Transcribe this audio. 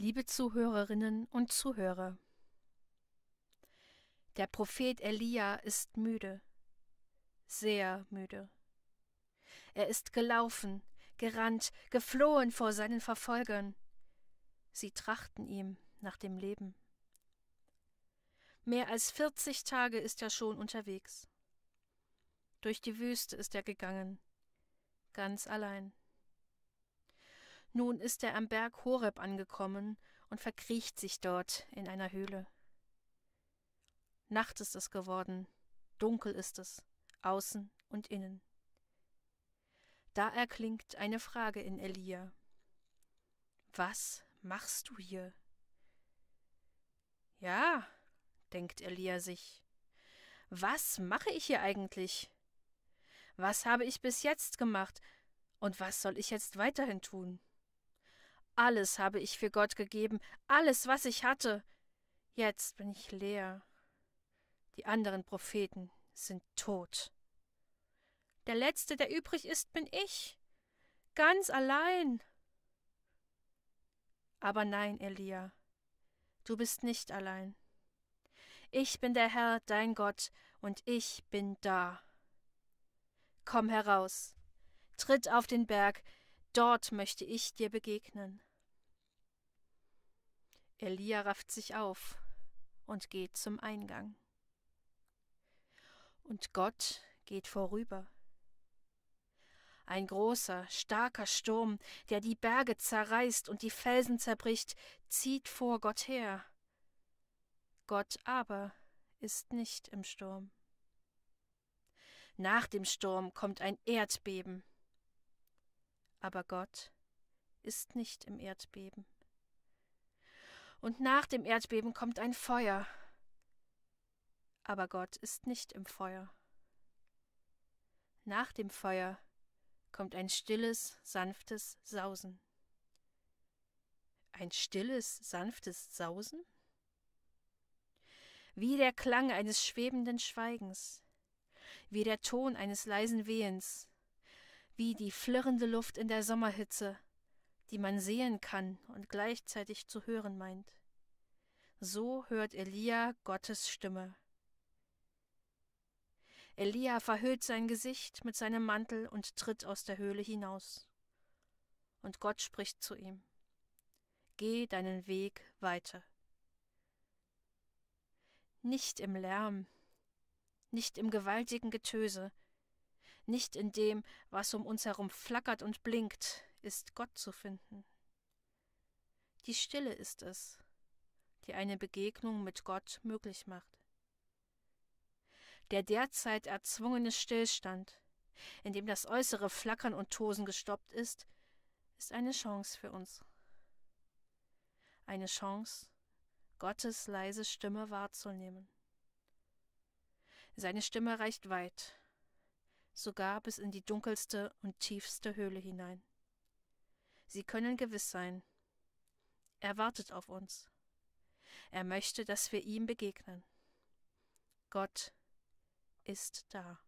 Liebe Zuhörerinnen und Zuhörer, der Prophet Elia ist müde, sehr müde. Er ist gelaufen, gerannt, geflohen vor seinen Verfolgern. Sie trachten ihm nach dem Leben. Mehr als vierzig Tage ist er schon unterwegs. Durch die Wüste ist er gegangen, ganz allein. Nun ist er am Berg Horeb angekommen und verkriecht sich dort in einer Höhle. Nacht ist es geworden, dunkel ist es, außen und innen. Da erklingt eine Frage in Elia. Was machst du hier? Ja, denkt Elia sich. Was mache ich hier eigentlich? Was habe ich bis jetzt gemacht? Und was soll ich jetzt weiterhin tun? Alles habe ich für Gott gegeben, alles, was ich hatte. Jetzt bin ich leer. Die anderen Propheten sind tot. Der letzte, der übrig ist, bin ich. Ganz allein. Aber nein, Elia, du bist nicht allein. Ich bin der Herr, dein Gott, und ich bin da. Komm heraus, tritt auf den Berg, dort möchte ich dir begegnen. Elia rafft sich auf und geht zum Eingang. Und Gott geht vorüber. Ein großer, starker Sturm, der die Berge zerreißt und die Felsen zerbricht, zieht vor Gott her. Gott aber ist nicht im Sturm. Nach dem Sturm kommt ein Erdbeben, aber Gott ist nicht im Erdbeben und nach dem Erdbeben kommt ein Feuer. Aber Gott ist nicht im Feuer. Nach dem Feuer kommt ein stilles, sanftes Sausen. Ein stilles, sanftes Sausen? Wie der Klang eines schwebenden Schweigens, wie der Ton eines leisen Wehens, wie die flirrende Luft in der Sommerhitze, die man sehen kann und gleichzeitig zu hören meint. So hört Elia Gottes Stimme. Elia verhüllt sein Gesicht mit seinem Mantel und tritt aus der Höhle hinaus. Und Gott spricht zu ihm. Geh deinen Weg weiter. Nicht im Lärm, nicht im gewaltigen Getöse, nicht in dem, was um uns herum flackert und blinkt, ist Gott zu finden. Die Stille ist es, die eine Begegnung mit Gott möglich macht. Der derzeit erzwungene Stillstand, in dem das äußere Flackern und Tosen gestoppt ist, ist eine Chance für uns. Eine Chance, Gottes leise Stimme wahrzunehmen. Seine Stimme reicht weit, sogar bis in die dunkelste und tiefste Höhle hinein. Sie können gewiss sein. Er wartet auf uns. Er möchte, dass wir ihm begegnen. Gott ist da.